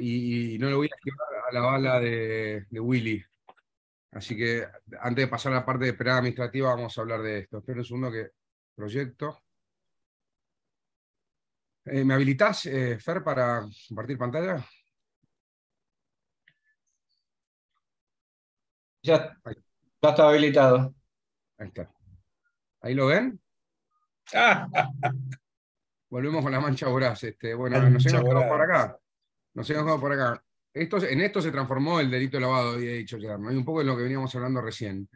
y, no lo voy a esquivar a la bala de, Willy. Así que antes de pasar a la parte de esperada administrativa, vamos a hablar de esto. pero es uno que proyecto. Eh, ¿Me habilitas, eh, Fer, para compartir pantalla? Ya, ya está habilitado. Ahí está. ¿Ahí lo ven? Volvemos con la mancha voraz. Este, bueno, nos por acá nos hemos dejado por acá. Esto, en esto se transformó el delito de lavado, había dicho Gerardo, y un poco de lo que veníamos hablando recién.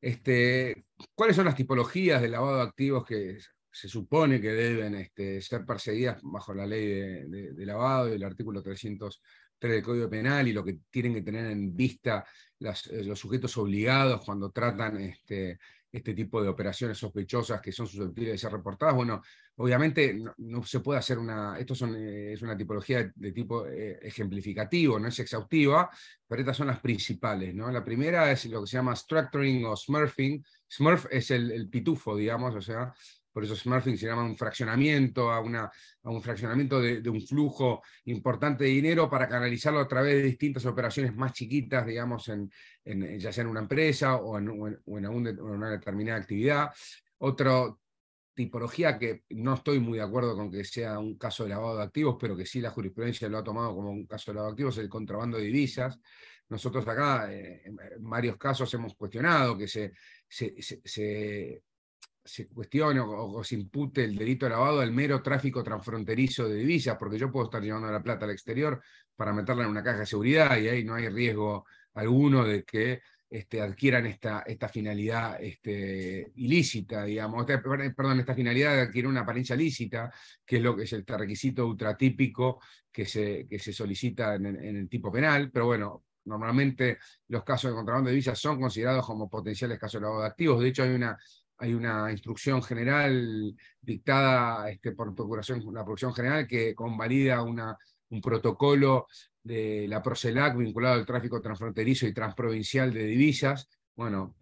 Este, ¿Cuáles son las tipologías de lavado de activos que se supone que deben este, ser perseguidas bajo la ley de, lavado y el artículo 303 del Código Penal y lo que tienen que tener en vista eh, los sujetos obligados cuando tratan este, este tipo de operaciones sospechosas que son susceptibles de ser reportadas. Bueno, obviamente no, se puede hacer una, esto son, eh, es una tipología de, tipo eh, ejemplificativo, no es exhaustiva, pero estas son las principales. ¿no? La primera es lo que se llama structuring o smurfing. Smurf es el, el pitufo, digamos, o sea, por eso Smurfing se llama un fraccionamiento, a, un fraccionamiento de, un flujo importante de dinero para canalizarlo a través de distintas operaciones más chiquitas, digamos, ya sea en una empresa o en, una determinada actividad. Otra tipología que no estoy muy de acuerdo con que sea un caso de lavado de activos, pero que sí la jurisprudencia lo ha tomado como un caso de lavado de activos, es el contrabando de divisas. Nosotros acá eh, en varios casos hemos cuestionado que se se cuestione o, se impute el delito lavado al mero tráfico transfronterizo de divisas, porque yo puedo estar llevando la plata al exterior para meterla en una caja de seguridad y ahí no hay riesgo alguno de que este, adquieran esta, esta finalidad este, ilícita, digamos, este, perdón, esta finalidad de adquirir una apariencia lícita, que es lo que es el este requisito ultratípico que se, que se solicita en, en el tipo penal, pero bueno, normalmente los casos de contrabando de divisas son considerados como potenciales casos de lavado de activos. De hecho, hay una hay una instrucción general dictada este, por procuración, la Procuración General que convalida una, un protocolo de la Procelac vinculado al tráfico transfronterizo y transprovincial de divisas. Bueno,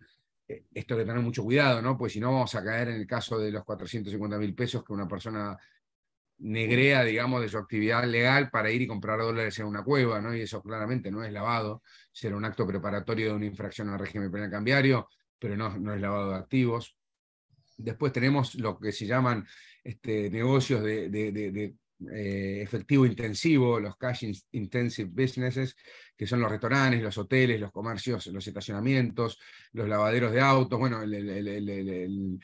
e, esto hay que tener mucho cuidado, ¿no? Pues si no vamos a caer en el caso de los 450 mil pesos que una persona negrea, digamos, de su actividad legal para ir y comprar dólares en una cueva, ¿no? Y eso claramente no es lavado, será un acto preparatorio de una infracción al régimen penal cambiario, pero no, no es lavado de activos. Después tenemos lo que se llaman este, negocios de, eh, efectivo intensivo, los cash intensive businesses, que son los restaurantes, los hoteles, los comercios, los estacionamientos, los lavaderos de autos, bueno, el,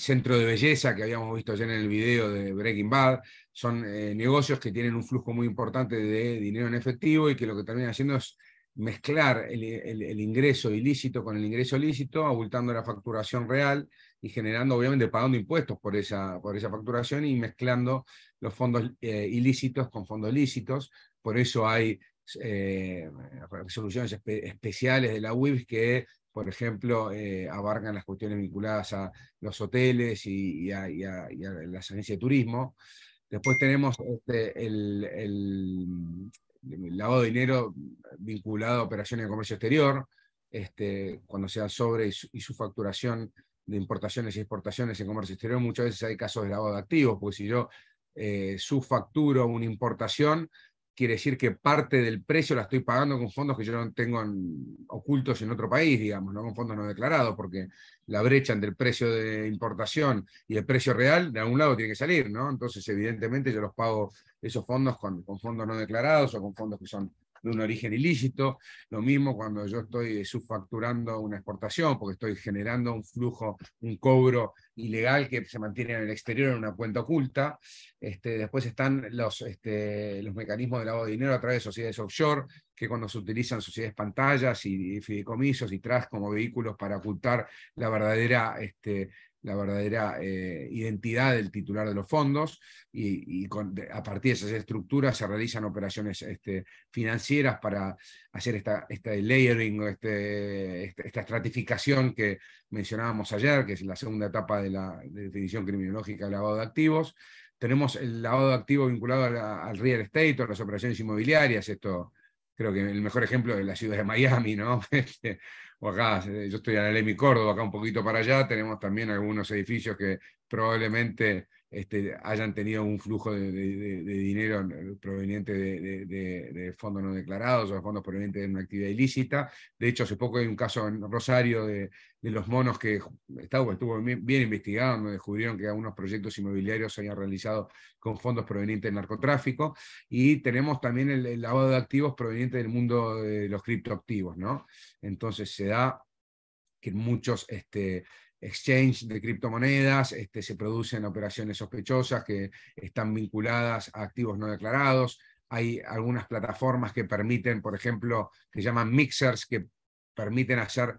centro de belleza que habíamos visto ya en el video de Breaking Bad, son eh, negocios que tienen un flujo muy importante de dinero en efectivo y que lo que terminan haciendo es mezclar el ingreso ilícito con el ingreso lícito, abultando la facturación real y generando obviamente pagando impuestos por esa, por esa facturación y mezclando los fondos eh, ilícitos con fondos lícitos. Por eso hay eh, resoluciones especiales de la UIF que, por ejemplo, eh, abarcan las cuestiones vinculadas a los hoteles y, a, y, a, de turismo. Después tenemos este, el, lavado de dinero vinculado a operaciones de comercio exterior, este, cuando sea sobre y su facturación de importaciones y exportaciones en comercio exterior, muchas veces hay casos de lavado de activos, porque si yo eh, subfacturo una importación, quiere decir que parte del precio la estoy pagando con fondos que yo no tengo ocultos en otro país, digamos, no con fondos no declarados, porque la brecha entre el precio de importación y el precio real de algún lado tiene que salir, ¿no? Entonces, evidentemente, yo los pago esos fondos con fondos no declarados o con fondos que son de un origen ilícito, lo mismo cuando yo estoy eh, subfacturando una exportación porque estoy generando un flujo, un cobro ilegal que se mantiene en el exterior en una cuenta oculta. Este, después están los, este, los mecanismos de lavado de dinero a través de sociedades offshore, que cuando se utilizan sociedades pantallas y, fideicomisos y tras como vehículos para ocultar la verdadera este, la verdadera eh, identidad del titular de los fondos y, a partir de esas estructuras se realizan operaciones este, financieras para hacer esta, este layering, este, esta, estratificación que mencionábamos ayer, que es la segunda etapa de la definición criminológica del lavado de activos. Tenemos el lavado de activos vinculado al real estate o las operaciones inmobiliarias, esto creo que el mejor ejemplo es la ciudad de Miami, ¿no? Este, o acá, eh, yo estoy en el EMI Córdoba, acá un poquito para allá, tenemos también algunos edificios que probablemente este, hayan tenido un flujo de, dinero eh, proveniente de, fondos no declarados o de fondos provenientes de una actividad ilícita. De hecho, hace poco hay un caso en Rosario de, los monos que estaba, estuvo bien, investigado, donde descubrieron que algunos proyectos inmobiliarios se habían realizado con fondos provenientes del narcotráfico. Y tenemos también el, lavado de activos provenientes del mundo de los criptoactivos, ¿no? Entonces se da que muchos este, exchange de criptomonedas, este, se producen operaciones sospechosas que están vinculadas a activos no declarados. Hay algunas plataformas que permiten, por ejemplo, que llaman mixers, que permiten hacer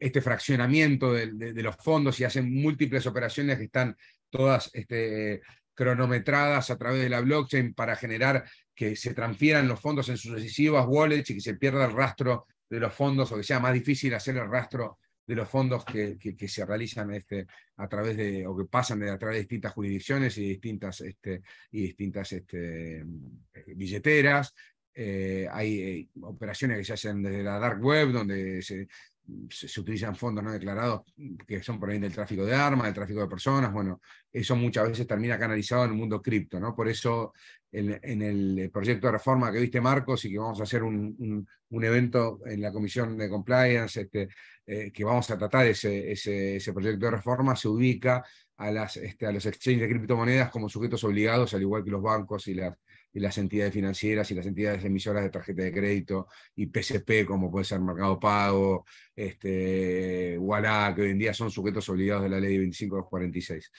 este fraccionamiento de, los fondos y hacen múltiples operaciones que están todas este, cronometradas a través de la blockchain para generar que se transfieran los fondos en sucesivas wallets y que se pierda el rastro de los fondos o que sea más difícil hacer el rastro de los fondos que, que, se realizan este, a través de, o que pasan de, a través de distintas jurisdicciones y distintas, este, y distintas este, billeteras. Eh, hay eh, operaciones que se hacen desde la dark web, donde se, se, utilizan fondos no declarados que son por ahí del tráfico de armas, del tráfico de personas, bueno, eso muchas veces termina canalizado en el mundo cripto, ¿no? Por eso en, el eh, proyecto de reforma que viste Marcos y que vamos a hacer un, un, evento en la Comisión de Compliance, este, eh, que vamos a tratar ese, ese, proyecto de reforma, se ubica a, las, este, a los exchanges de criptomonedas como sujetos obligados, al igual que los bancos y las y las entidades financieras y las entidades emisoras de tarjeta de crédito y PSP, como puede ser Mercado Pago, este, que hoy en día son sujetos obligados de la ley 2546.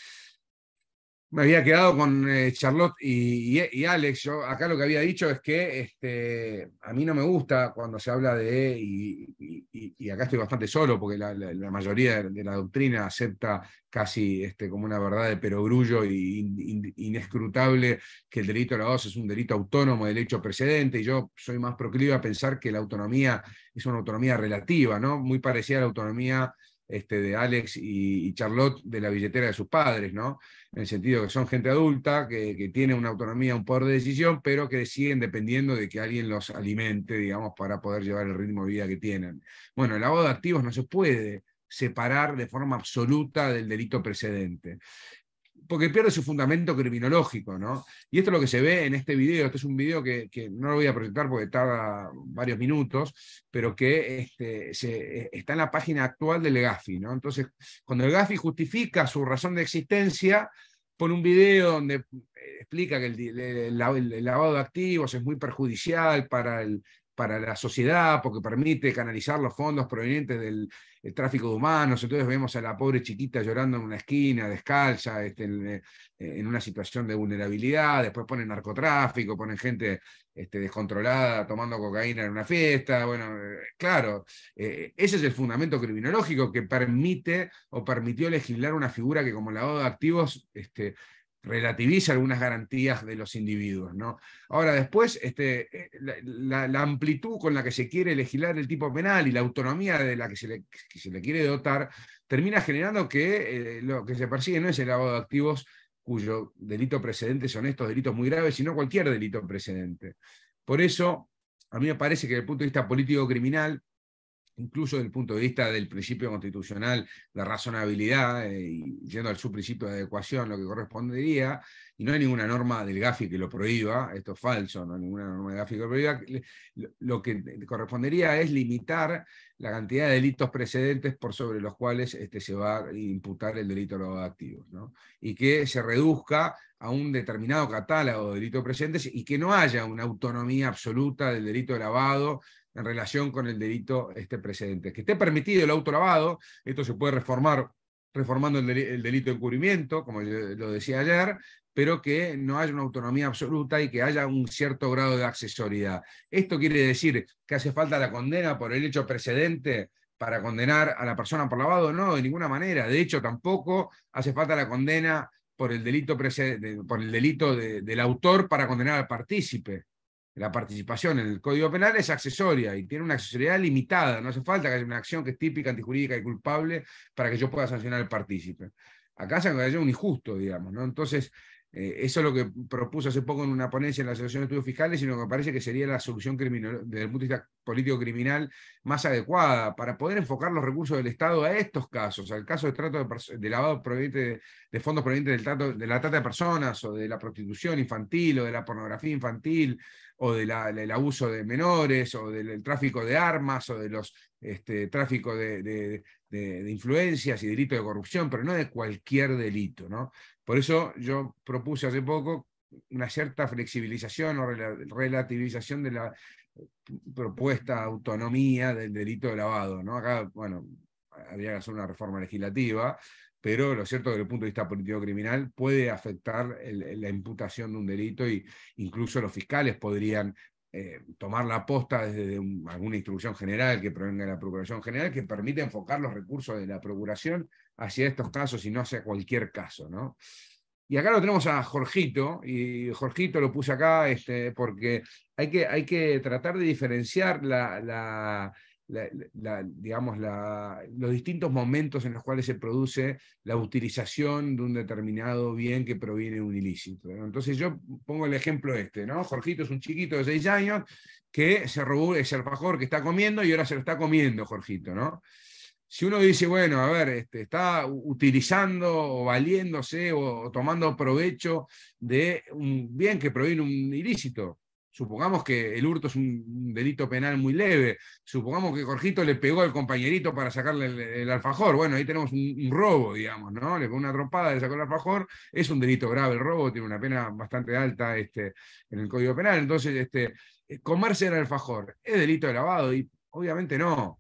Me había quedado con eh, Charlotte y, Alex. Yo acá lo que había dicho es que este, a mí no me gusta cuando se habla de, y, acá estoy bastante solo porque la, mayoría de, la doctrina acepta casi este, como una verdad de perogrullo e inescrutable que el delito de la voz es un delito autónomo del hecho precedente y yo soy más proclive a pensar que la autonomía es una autonomía relativa, ¿no? muy parecida a la autonomía este, de Alex y, Charlotte de la billetera de sus padres, ¿no? En el sentido que son gente adulta, que, que tienen una autonomía, un poder de decisión, pero que siguen dependiendo de que alguien los alimente, digamos, para poder llevar el ritmo de vida que tienen. Bueno, el lavado de activos no se puede separar de forma absoluta del delito precedente porque pierde su fundamento criminológico, ¿no? Y esto es lo que se ve en este video. Este es un video que, no lo voy a proyectar porque tarda varios minutos, pero que este, eh, está en la página actual del Legafi, ¿no? Entonces, cuando el Gafi justifica su razón de existencia, por un video donde eh, explica que el, lavado de activos es muy perjudicial para la sociedad porque permite canalizar los fondos provenientes del, el tráfico de humanos, entonces vemos a la pobre chiquita llorando en una esquina, descalza, este, eh, en, una situación de vulnerabilidad, después ponen narcotráfico, ponen gente este, descontrolada tomando cocaína en una fiesta, bueno, eh, claro, eh, ese es el fundamento criminológico que permite o permitió legislar una figura que como la de activos este, relativiza algunas garantías de los individuos. ¿no? Ahora, después, este, eh, la, amplitud con la que se quiere legislar el tipo penal y la autonomía de la que se le, quiere dotar, termina generando que eh, lo que se persigue no es el lavado de activos cuyo delito precedente son estos delitos muy graves, sino cualquier delito precedente. Por eso, a mí me parece que desde el punto de vista político-criminal, incluso desde el punto de vista del principio constitucional de razonabilidad, eh, y yendo al subprincipio de adecuación, lo que correspondería, y no hay ninguna norma del GAFI que lo prohíba, esto es falso, no hay ninguna norma del GAFI que lo prohíba, lo que correspondería es limitar la cantidad de delitos precedentes por sobre los cuales este, se va a imputar el delito de lavado de activos, y que se reduzca a un determinado catálogo de delitos precedentes y que no haya una autonomía absoluta del delito de lavado en relación con el delito este precedente. Que esté permitido el lavado, esto se puede reformar reformando el, delito de encubrimiento, como lo decía ayer, pero que no haya una autonomía absoluta y que haya un cierto grado de accesoriedad. Esto quiere decir que hace falta la condena por el hecho precedente para condenar a la persona por lavado, no, de ninguna manera. De hecho, tampoco hace falta la condena por el delito, por el delito del autor para condenar al partícipe la participación en el Código Penal es accesoria y tiene una accesoriedad limitada. No hace falta que haya una acción que es típica, antijurídica y culpable para que yo pueda sancionar al partícipe. Acá se haya un injusto, digamos. ¿no? Entonces, eh, eso es lo que propuso hace poco en una ponencia en la Asociación de Estudios Fiscales y lo que me parece que sería la solución criminal, desde el punto de vista político-criminal más adecuada para poder enfocar los recursos del Estado a estos casos, al caso de, trato de, lavado proveniente de, de fondos provenientes del trato, de la trata de personas o de la prostitución infantil o de la pornografía infantil o del abuso de menores, o del, tráfico de armas, o de los este, tráfico de, influencias y delito de corrupción, pero no de cualquier delito. ¿no? Por eso yo propuse hace poco una cierta flexibilización o relativización de la propuesta autonomía del delito de lavado. ¿no? Acá, bueno, habría que hacer una reforma legislativa, pero lo cierto desde el punto de vista político-criminal puede afectar la imputación de un delito y incluso los fiscales podrían eh, tomar la aposta desde alguna instrucción general que provenga de la Procuración General que permite enfocar los recursos de la Procuración hacia estos casos y no hacia cualquier caso, ¿no? Y acá lo tenemos a Jorgito, y Jorgito lo puse acá este, porque hay que, hay que tratar de diferenciar la la, digamos, los distintos momentos en los cuales se produce la utilización de un determinado bien que proviene de un ilícito. Entonces yo pongo el ejemplo este, ¿no? Jorgito es un chiquito de seis años que se robó el alfajor que está comiendo y ahora se lo está comiendo Jorgito, ¿no? Si uno dice, bueno, a ver, este, está utilizando o valiéndose o, o tomando provecho de un bien que proviene de un ilícito, Supongamos que el hurto es un delito penal muy leve. Supongamos que Jorgito le pegó al compañerito para sacarle el, alfajor. Bueno, ahí tenemos un, robo, digamos, ¿no? Le pegó una trompada, le sacó el alfajor. Es un delito grave el robo, tiene una pena bastante alta este, en el Código Penal. Entonces, este, eh, comerse el alfajor es delito de y obviamente no.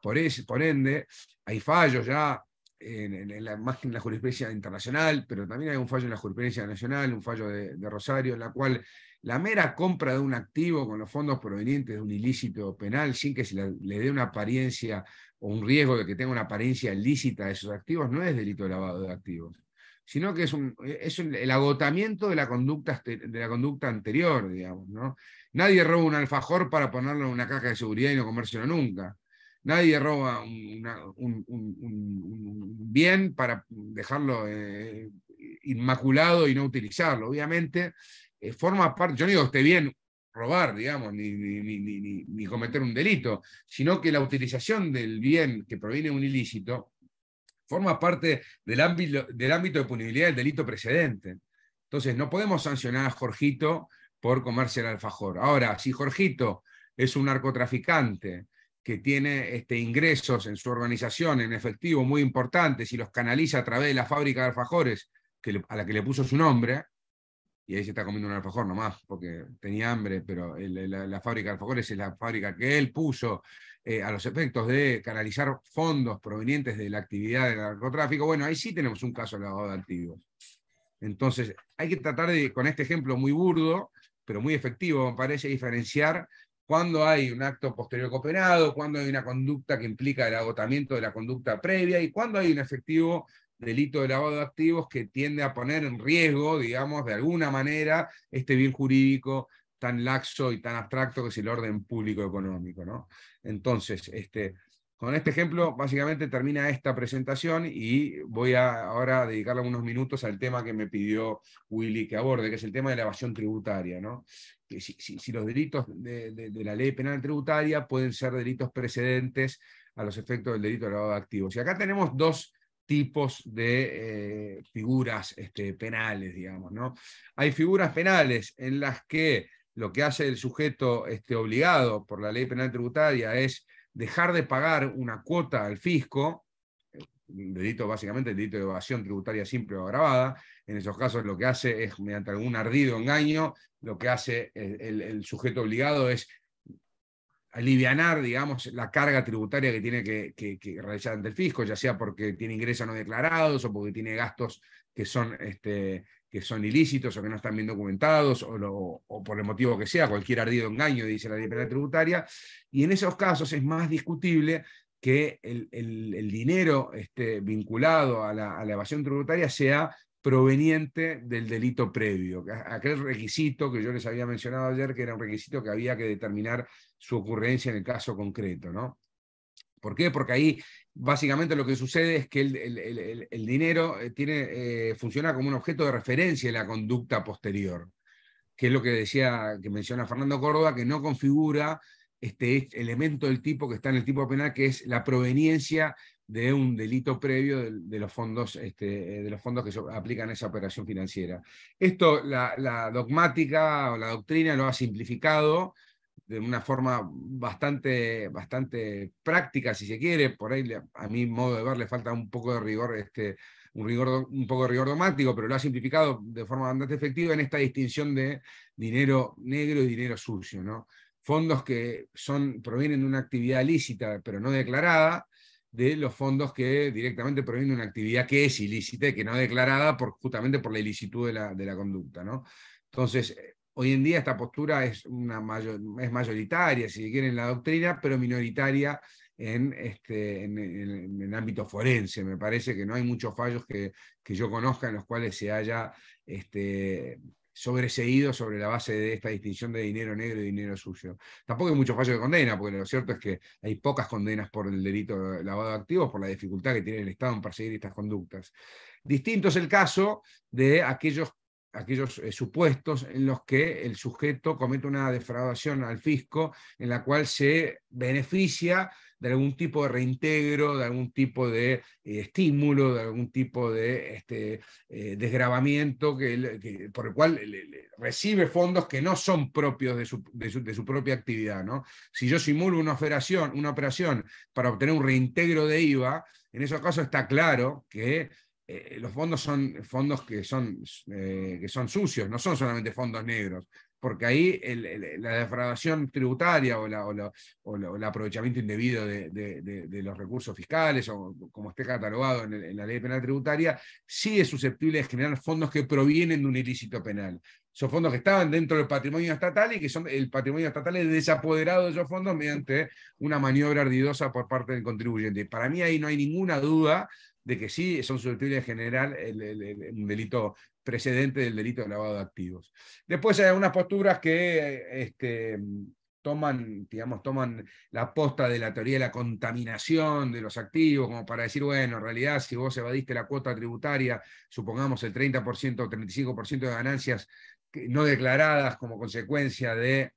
Por, por ende, hay fallos ya en, la, más en la jurisprudencia internacional, pero también hay un fallo en la jurisprudencia nacional, un fallo de, de Rosario, en la cual la mera compra de un activo con los fondos provenientes de un ilícito penal sin que se le dé una apariencia o un riesgo de que tenga una apariencia ilícita de esos activos no es delito de lavado de activos, sino que es, el agotamiento de la, conducta, de la conducta anterior, digamos. ¿no? Nadie roba un alfajor para ponerlo en una caja de seguridad y no comérselo nunca. Nadie roba un, bien para dejarlo eh, inmaculado y no utilizarlo. Obviamente, eh, forma parte, yo no digo que esté bien robar, digamos, ni, ni, cometer un delito, sino que la utilización del bien que proviene de un ilícito forma parte del ámbito, del ámbito de punibilidad del delito precedente. Entonces, no podemos sancionar a Jorgito por comerse el alfajor. Ahora, si Jorgito es un narcotraficante que tiene este, ingresos en su organización en efectivo muy importantes y los canaliza a través de la fábrica de alfajores que, a la que le puso su nombre, y ahí se está comiendo un alfajor nomás, porque tenía hambre, pero la, fábrica de alfajores es la fábrica que él puso eh, a los efectos de canalizar fondos provenientes de la actividad del narcotráfico. Bueno, ahí sí tenemos un caso de lavado de activos. Entonces, hay que tratar de, con este ejemplo muy burdo, pero muy efectivo, me parece, diferenciar cuando hay un acto posterior cooperado, cuando hay una conducta que implica el agotamiento de la conducta previa y cuando hay un efectivo delito de lavado de activos que tiende a poner en riesgo, digamos, de alguna manera, este bien jurídico tan laxo y tan abstracto que es el orden público económico. ¿no? Entonces, este, con este ejemplo, básicamente termina esta presentación y voy a ahora a dedicarle algunos minutos al tema que me pidió Willy que aborde, que es el tema de la evasión tributaria. ¿no? si, los delitos de, de la ley penal tributaria pueden ser delitos precedentes a los efectos del delito de lavado de activos. Y acá tenemos dos tipos de eh, figuras este, penales, digamos. ¿no? Hay figuras penales en las que lo que hace el sujeto este, obligado por la ley penal tributaria es dejar de pagar una cuota al fisco, eh, delito básicamente, el delito de evasión tributaria simple o agravada. En esos casos lo que hace es, mediante algún ardido engaño, lo que hace el sujeto obligado es alivianar, digamos, la carga tributaria que tiene que, realizar ante el fisco, ya sea porque tiene ingresos no declarados o porque tiene gastos que son, este, que son ilícitos o que no están bien documentados o, o por el motivo que sea, cualquier ardido engaño, dice la ley tributaria. Y en esos casos es más discutible que el, dinero este, vinculado a la, a la, evasión tributaria sea proveniente del delito previo. Aquel requisito que yo les había mencionado ayer, que era un requisito que había que determinar su ocurrencia en el caso concreto, ¿no? ¿Por qué? Porque ahí básicamente lo que sucede es que el, el, dinero eh, tiene, eh, funciona como un objeto de referencia en la conducta posterior, que es lo que decía, que menciona Fernando Córdoba, que no configura este, este elemento del tipo que está en el tipo penal, que es la proveniencia de un delito previo de, los fondos, este, de los fondos que aplican esa operación financiera. Esto, la, dogmática o la doctrina lo ha simplificado de una forma bastante, bastante práctica, si se quiere. Por ahí, a mi modo de ver, le falta un poco de rigor, este, un, rigor, un poco de rigor dogmático, pero lo ha simplificado de forma bastante efectiva en esta distinción de dinero negro y dinero sucio. ¿no? Fondos que son, provienen de una actividad lícita, pero no declarada, de los fondos que directamente provienen de una actividad que es ilícita y que no declarada por, justamente por la ilicitud de la, de la conducta. ¿no? Entonces, eh, hoy en día esta postura es, una es mayoritaria, si quieren, en la doctrina, pero minoritaria en, este, el ámbito forense. Me parece que no hay muchos fallos que, que yo conozca en los cuales se haya este, sobreseído sobre la base de esta distinción de dinero negro y dinero suyo. Tampoco hay muchos fallos de condena, porque lo cierto es que hay pocas condenas por el delito de lavado de activos, por la dificultad que tiene el Estado en perseguir estas conductas. Distinto es el caso de aquellos aquellos eh, supuestos en los que el sujeto comete una defraudación al fisco en la cual se beneficia de algún tipo de reintegro, de algún tipo de eh, estímulo, de algún tipo de este, eh, desgravamiento que, por el cual recibe fondos que no son propios de su, propia actividad. ¿no? Si yo simulo una operación, una operación para obtener un reintegro de IVA, en esos casos está claro que eh, los fondos son fondos que son, eh, que son sucios, no son solamente fondos negros, porque ahí la defraudación tributaria o, el aprovechamiento indebido de, los recursos fiscales, o como esté catalogado en, la ley penal tributaria, sí es susceptible de generar fondos que provienen de un ilícito penal esos fondos que estaban dentro del patrimonio estatal y que son el patrimonio estatal es desapoderado de esos fondos mediante una maniobra ardidosa por parte del contribuyente. Para mí ahí no hay ninguna duda de que sí son susceptibles en general el, delito precedente del delito de lavado de activos. Después hay algunas posturas que este, toman, digamos, toman la posta de la teoría de la contaminación de los activos, como para decir, bueno, en realidad, si vos evadiste la cuota tributaria, supongamos el 30% o 35% de ganancias no declaradas como consecuencia de,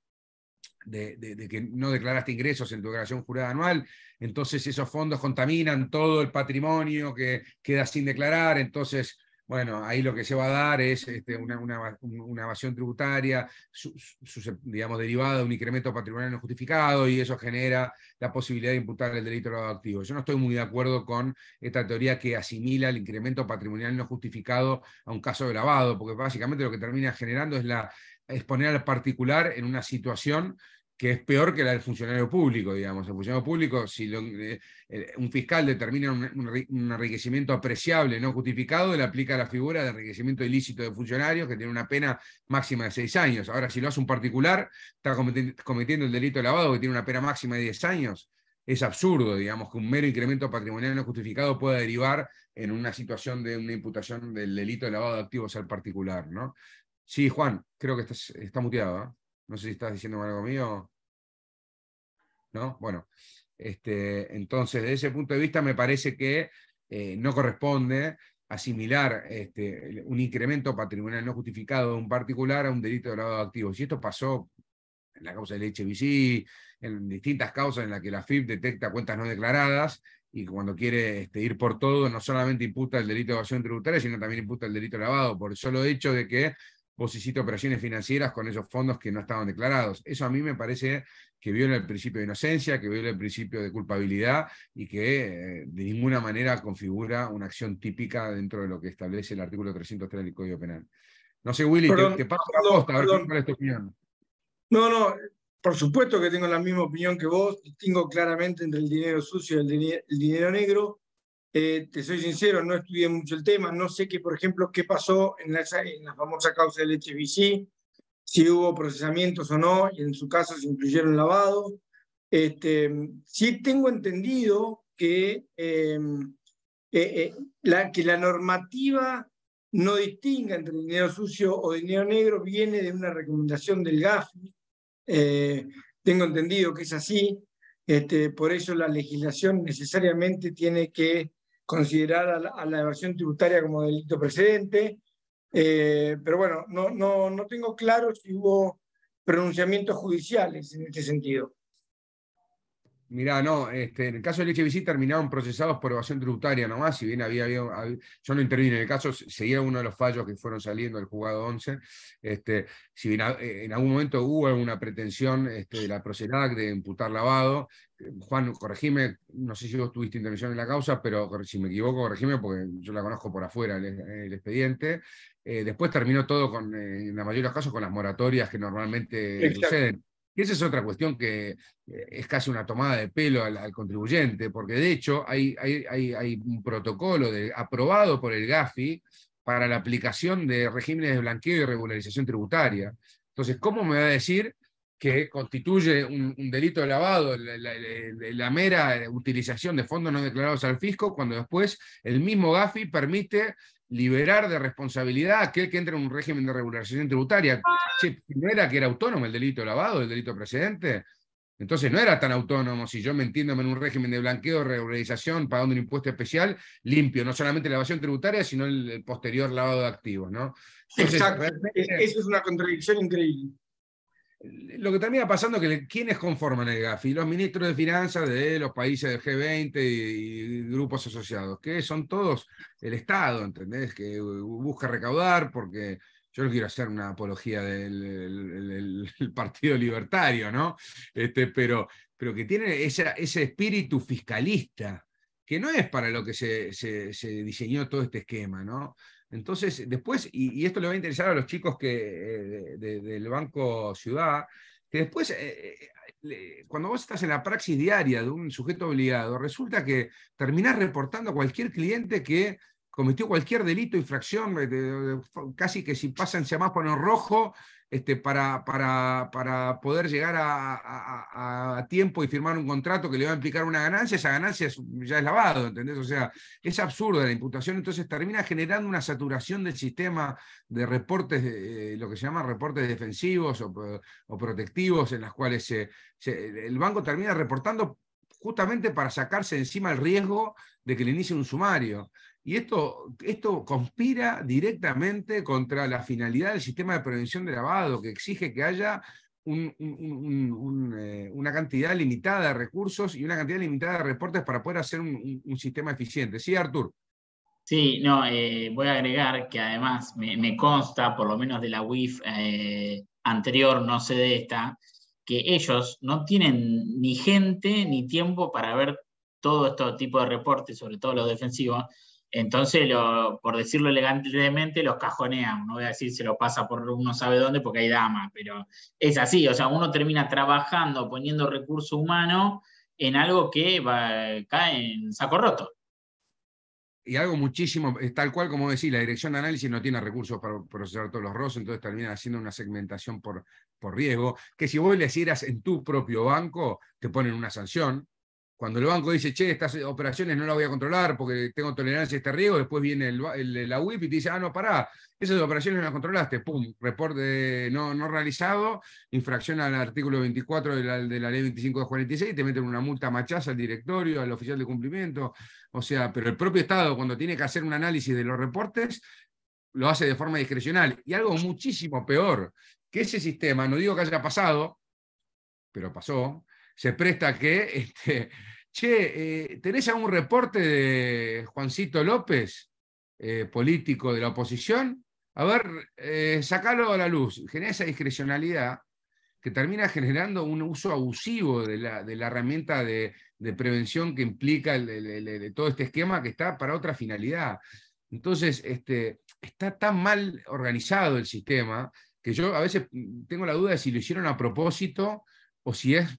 que no declaraste ingresos en tu declaración jurada anual, entonces esos fondos contaminan todo el patrimonio que queda sin declarar, entonces bueno, ahí lo que se va a dar es este, una, evasión tributaria, digamos, derivada de un incremento patrimonial no justificado y eso genera la posibilidad de imputar el delito de lavado activo. Yo no estoy muy de acuerdo con esta teoría que asimila el incremento patrimonial no justificado a un caso de lavado, porque básicamente lo que termina generando es la exponer al particular en una situación que es peor que la del funcionario público, digamos. El funcionario público, si eh, eh, un fiscal determina un, enriquecimiento apreciable, no justificado, le aplica la figura de enriquecimiento ilícito de funcionarios, que tiene una pena máxima de seis años. Ahora, si lo hace un particular, está cometiendo el delito de lavado, que tiene una pena máxima de diez años. Es absurdo, digamos, que un mero incremento patrimonial no justificado pueda derivar en una situación de una imputación del delito de lavado de activos al particular, ¿no? Sí, Juan, creo que está muteado. ¿eh? No sé si estás diciendo algo mío. ¿No? Bueno, este, entonces, desde ese punto de vista, me parece que eh, no corresponde asimilar este, un incremento patrimonial no justificado de un particular a un delito de lavado de activos. Y esto pasó en la causa del HBC, en distintas causas en las que la FIP detecta cuentas no declaradas y cuando quiere este, ir por todo, no solamente imputa el delito de evasión tributaria, sino también imputa el delito de lavado, por el solo hecho de que vos hiciste operaciones financieras con esos fondos que no estaban declarados. Eso a mí me parece que viola el principio de inocencia, que viola el principio de culpabilidad y que eh, de ninguna manera configura una acción típica dentro de lo que establece el artículo 303 del Código Penal. No sé, Willy, te, paso la a ver cuál es tu opinión. No, no, por supuesto que tengo la misma opinión que vos, distingo claramente entre el dinero sucio y el dinero negro. Eh, te soy sincero, no estudié mucho el tema, no sé qué, por ejemplo, qué pasó en la, en la famosa causa del HBC, si hubo procesamientos o no, y en su caso se incluyeron lavados. Este, sí tengo entendido que, em, eh, eh, la, que la normativa no distinga entre dinero sucio o dinero negro, viene de una recomendación del GAFI, tengo entendido que es así, este, por eso la legislación necesariamente tiene que considerar a la, evasión tributaria como delito precedente. Eh, pero bueno, no, no, no tengo claro si hubo pronunciamientos judiciales en este sentido. Mirá, no, este, en el caso de Leche terminaron procesados por evasión tributaria nomás, si bien había, yo no intervino en el caso, seguía uno de los fallos que fueron saliendo del juzgado 11, este, si bien eh, en algún momento hubo alguna pretensión este, de la Procelac de imputar lavado, eh, Juan, corregime, no sé si vos tuviste intervención en la causa, pero si me equivoco, corregime porque yo la conozco por afuera el, expediente. Eh, después terminó todo con, en la mayoría de los casos con las moratorias que normalmente suceden. Y esa es otra cuestión que eh, es casi una tomada de pelo al, contribuyente, porque de hecho hay, hay, un protocolo aprobado por el GAFI para la aplicación de regímenes de blanqueo y regularización tributaria. Entonces, ¿cómo me va a decir que constituye un, delito de lavado la, mera utilización de fondos no declarados al fisco cuando después el mismo GAFI permite liberar de responsabilidad a aquel que entra en un régimen de regularización tributaria. Si ¿No era que era autónomo el delito lavado, el delito precedente? Entonces no era tan autónomo si yo me entiendo en un régimen de blanqueo, regularización, pagando un impuesto especial, limpio, no solamente la evasión tributaria, sino el, posterior lavado de activos, ¿no? Exacto, esa es una contradicción increíble lo que termina pasando es que quienes conforman el GAFI, los ministros de finanzas de los países del G20 y, grupos asociados, que son todos el Estado, ¿entendés? Que busca recaudar porque yo no quiero hacer una apología del Partido Libertario, ¿no? Este, pero, pero que tiene esa, ese espíritu fiscalista, que no es para lo que se diseñó todo este esquema, ¿no? Entonces, después, y, esto le va a interesar a los chicos eh, del Banco Ciudad, que después, eh, eh, cuando vos estás en la praxis diaria de un sujeto obligado, resulta que terminás reportando a cualquier cliente que cometió cualquier delito, infracción, casi que si pasan en semáforo en rojo, este, para, para, poder llegar a, tiempo y firmar un contrato que le va a implicar una ganancia, esa ganancia ya es lavado, ¿entendés? O sea, es absurda la imputación, entonces termina generando una saturación del sistema de reportes, eh, lo que se llama reportes defensivos o, protectivos, en las cuales el banco termina reportando justamente para sacarse encima el riesgo de que le inicie un sumario. Y esto, esto conspira directamente contra la finalidad del sistema de prevención de lavado, que exige que haya eh, una cantidad limitada de recursos y una cantidad limitada de reportes para poder hacer un, sistema eficiente. ¿Sí, Artur? Sí, no, eh, voy a agregar que además me, consta, por lo menos de la WIF eh, anterior, no sé de esta, que ellos no tienen ni gente ni tiempo para ver todo este tipo de reportes, sobre todo los defensivos, entonces, por decirlo elegantemente, los cajonean. No voy a decir se lo pasa por uno sabe dónde porque hay dama, pero es así. O sea, uno termina trabajando, poniendo recurso humano en algo que cae en saco roto. Y algo muchísimo, tal cual como decís, la dirección de análisis no tiene recursos para procesar todos los ROS, entonces termina haciendo una segmentación por, por riesgo, que si vos le hicieras en tu propio banco, te ponen una sanción, cuando el banco dice, che, estas operaciones no las voy a controlar porque tengo tolerancia a este riesgo, después viene la UIP y te dice, ah, no, pará, esas operaciones no las controlaste, pum, reporte no, no realizado, infracción al artículo 24 de la, de ley 25.46, te meten una multa machaza al directorio, al oficial de cumplimiento, o sea, pero el propio Estado cuando tiene que hacer un análisis de los reportes, lo hace de forma discrecional. Y algo muchísimo peor, que ese sistema, no digo que haya pasado, pero pasó, se presta que, este, che, eh, ¿tenés algún reporte de Juancito López, eh, político de la oposición? A ver, eh, sacalo a la luz, genera esa discrecionalidad que termina generando un uso abusivo de la, herramienta de, prevención que implica el, todo este esquema que está para otra finalidad. Entonces, este, está tan mal organizado el sistema que yo a veces mm, tengo la duda de si lo hicieron a propósito o si es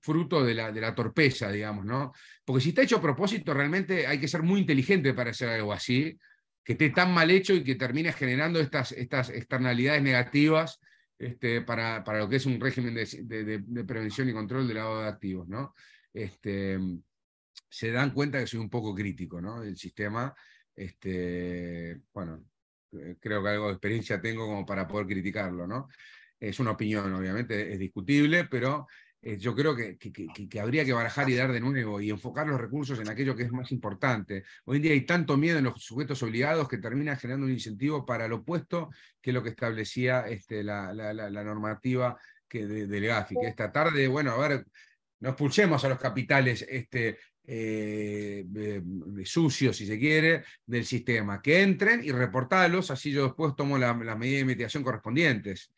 fruto de la, de la torpeza, digamos, ¿no? Porque si está hecho a propósito, realmente hay que ser muy inteligente para hacer algo así, que esté tan mal hecho y que termine generando estas, estas externalidades negativas este, para, para, lo que es un régimen de, prevención y control del lavado de activos, ¿no? Este, se dan cuenta que soy un poco crítico, ¿no? Del sistema, este, bueno, eh, creo que algo de experiencia tengo como para poder criticarlo, ¿no? Es una opinión, obviamente, es discutible, pero eh, yo creo que, habría que barajar y dar de nuevo y enfocar los recursos en aquello que es más importante. Hoy en día hay tanto miedo en los sujetos obligados que termina generando un incentivo para lo opuesto que lo que establecía este, la, normativa que de, del Que esta tarde, bueno, a ver, no expulsemos a los capitales este, eh, sucios, si se quiere, del sistema. Que entren y reportalos, así yo después tomo las medidas de mitigación correspondientes.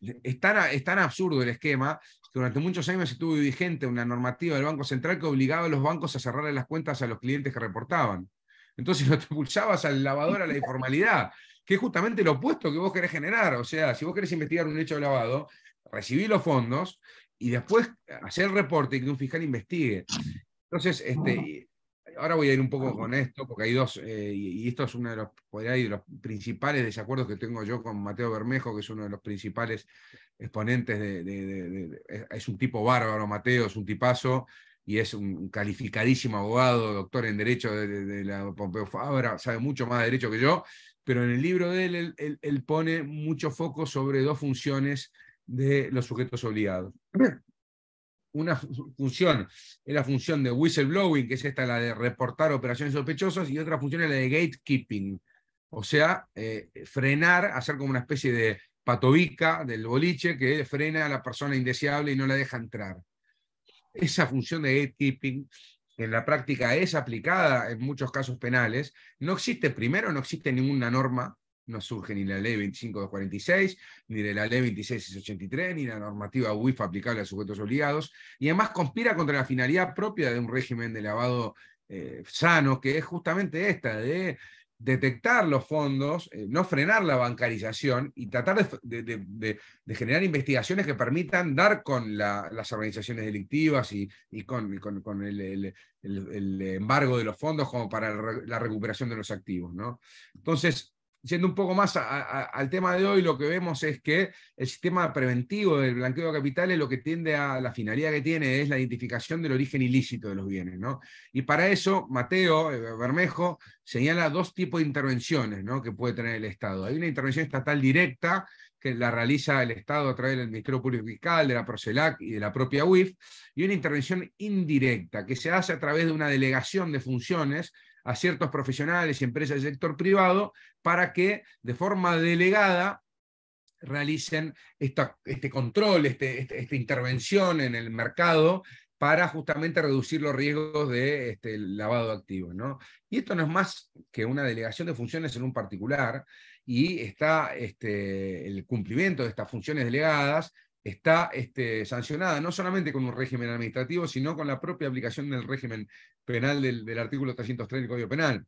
es tan absurdo el esquema durante muchos años estuvo vigente una normativa del Banco Central que obligaba a los bancos a cerrar las cuentas a los clientes que reportaban. Entonces lo pulsabas al lavador a la informalidad, que es justamente lo opuesto que vos querés generar. O sea, si vos querés investigar un hecho de lavado, recibí los fondos y después hacer el reporte y que un fiscal investigue. Entonces, este, Ahora voy a ir un poco ah, con esto, porque hay dos, eh, y, esto es uno de los, los principales desacuerdos que tengo yo con Mateo Bermejo, que es uno de los principales exponentes de, es un tipo bárbaro, Mateo, es un tipazo, y es un calificadísimo abogado, doctor en Derecho de, la Pompeo Fabra, sabe mucho más de Derecho que yo, pero en el libro de él, él pone mucho foco sobre dos funciones de los sujetos obligados. una función es la función de whistleblowing, que es esta la de reportar operaciones sospechosas, y otra función es la de gatekeeping, o sea, eh, frenar, hacer como una especie de patovica del boliche que frena a la persona indeseable y no la deja entrar. Esa función de gatekeeping en la práctica es aplicada en muchos casos penales. No existe, primero, no existe ninguna norma no surge ni la ley 25.246, ni la ley 26683, ni la normativa UIF aplicable a sujetos obligados, y además conspira contra la finalidad propia de un régimen de lavado eh, sano, que es justamente esta, de detectar los fondos, eh, no frenar la bancarización y tratar de, generar investigaciones que permitan dar con las organizaciones delictivas y, con, el, embargo de los fondos como para la recuperación de los activos. ¿no? Entonces, yendo un poco más al tema de hoy, lo que vemos es que el sistema preventivo del blanqueo de capitales lo que tiende a la finalidad que tiene es la identificación del origen ilícito de los bienes. Y para eso, Mateo eh, Bermejo señala dos tipos de intervenciones ¿no? que puede tener el Estado. Hay una intervención estatal directa que la realiza el Estado a través del Ministerio Público Fiscal, de la Procelac y de la propia UIF, y una intervención indirecta que se hace a través de una delegación de funciones a ciertos profesionales y empresas del sector privado para que de forma delegada realicen este control, este, este, esta intervención en el mercado para justamente reducir los riesgos de este, lavado de ¿no? Y esto no es más que una delegación de funciones en un particular y está este, el cumplimiento de estas funciones delegadas está este, sancionada no solamente con un régimen administrativo, sino con la propia aplicación del régimen penal del, artículo 303 del Código Penal.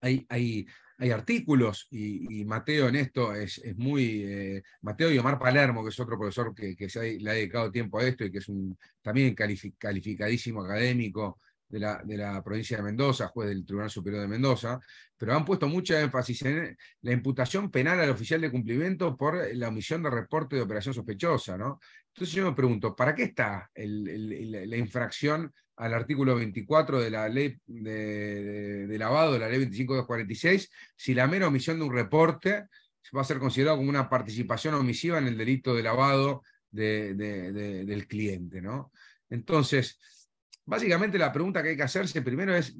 Hay, hay, artículos, y, Mateo en esto es, muy. Eh, Mateo y Omar Palermo, que es otro profesor que, se le ha dedicado tiempo a esto y que es un también calificadísimo académico de la, provincia de Mendoza, juez del Tribunal Superior de Mendoza, pero han puesto mucha énfasis en la imputación penal al oficial de cumplimiento por la omisión de reporte de operación sospechosa. ¿no? Entonces yo me pregunto, ¿para qué está la infracción al artículo 24 de la ley de, lavado de la ley 25246 si la mera omisión de un reporte va a ser considerado como una participación omisiva en el delito de lavado del cliente, ¿no? Entonces, Básicamente la pregunta que hay que hacerse primero es,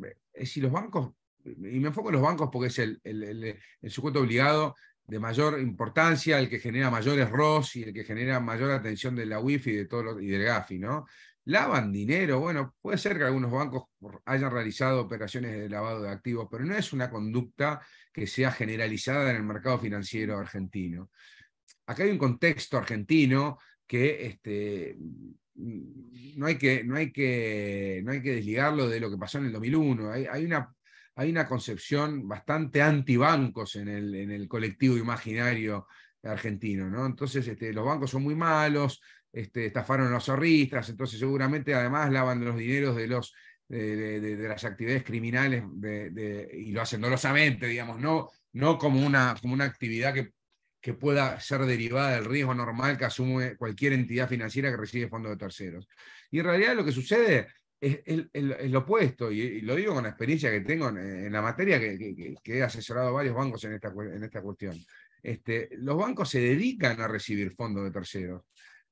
si los bancos, y me enfoco en los bancos porque es el, el, sujeto obligado de mayor importancia, el que genera mayores ROS y el que genera mayor atención de la WIFI y, de y del GAFI, ¿no? Lavan dinero, bueno, puede ser que algunos bancos hayan realizado operaciones de lavado de activos, pero no es una conducta que sea generalizada en el mercado financiero argentino. Acá hay un contexto argentino que este, Mm, no hay que, no hay que, no hay que desligarlo de lo que pasó en el 2001. Hay, una, hay una concepción bastante antibancos en el, en el colectivo imaginario argentino, ¿no? Entonces, este, los bancos son muy malos, este, estafaron a los zorristas, entonces seguramente además lavan los dineros de los de, las actividades criminales y lo hacen dolosamente, digamos, no, no como, una, como una actividad que que pueda ser derivada del riesgo normal que asume cualquier entidad financiera que recibe fondos de terceros. Y en realidad lo que sucede es, el lo opuesto, y, lo digo con la experiencia que tengo en, la materia, que, he asesorado varios bancos en esta, en esta cuestión. Este, los bancos se dedican a recibir fondos de terceros.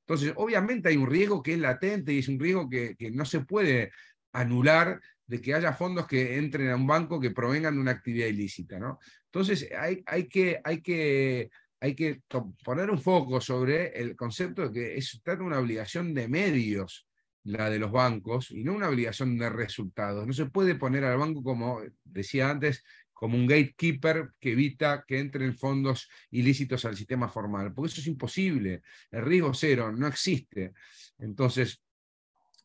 Entonces, obviamente hay un riesgo que es latente y es un riesgo que, que no se puede anular de que haya fondos que entren a un banco que provengan de una actividad ilícita, ¿no? Entonces, hay, hay, que, hay que hay que poner un foco sobre el concepto de que es estar una obligación de medios la de los bancos y no una obligación de resultados. No se puede poner al banco, como decía antes, como un gatekeeper que evita que entren fondos ilícitos al sistema formal, porque eso es imposible. El riesgo cero no existe. Entonces,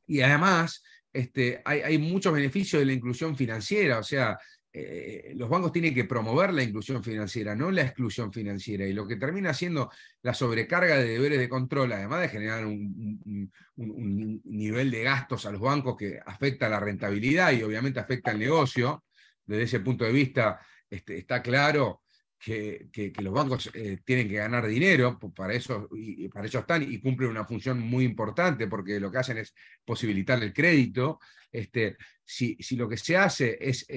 y además, este, hay, hay muchos beneficios de la inclusión financiera, o sea, eh, los bancos tienen que promover la inclusión financiera, no la exclusión financiera. Y lo que termina siendo la sobrecarga de deberes de control, además de generar un, nivel de gastos a los bancos que afecta la rentabilidad y obviamente afecta al negocio, desde ese punto de vista este, está claro que, los bancos eh, tienen que ganar dinero, para eso, y, para eso están y cumplen una función muy importante porque lo que hacen es posibilitar el crédito. Este, si, si lo que se hace es,